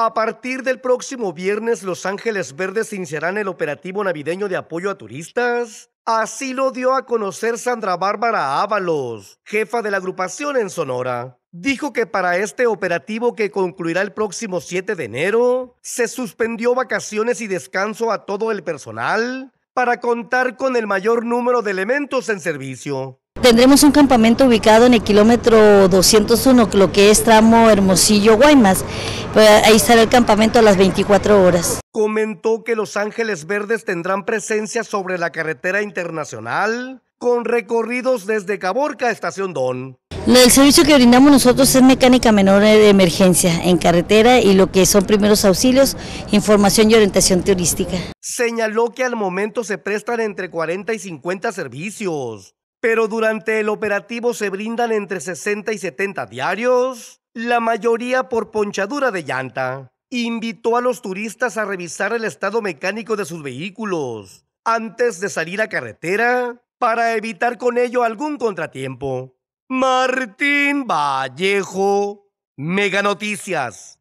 A partir del próximo viernes, Los Ángeles Verdes iniciarán el operativo navideño de apoyo a turistas. Así lo dio a conocer Sandra Bárbara Ábalos, jefa de la agrupación en Sonora. Dijo que para este operativo que concluirá el próximo 7 de enero, se suspendió vacaciones y descanso a todo el personal para contar con el mayor número de elementos en servicio. Tendremos un campamento ubicado en el kilómetro 201, lo que es tramo Hermosillo-Guaymas. Pues, ahí estará el campamento a las 24 horas. Comentó que Los Ángeles Verdes tendrán presencia sobre la carretera internacional con recorridos desde Caborca a Estación Don. El servicio que brindamos nosotros es mecánica menor de emergencia en carretera y lo que son primeros auxilios, información y orientación turística. Señaló que al momento se prestan entre 40 y 50 servicios pero durante el operativo se brindan entre 60 y 70 diarios, la mayoría por ponchadura de llanta. Invitó a los turistas a revisar el estado mecánico de sus vehículos antes de salir a carretera para evitar con ello algún contratiempo. Martín Vallejo, Mega Noticias.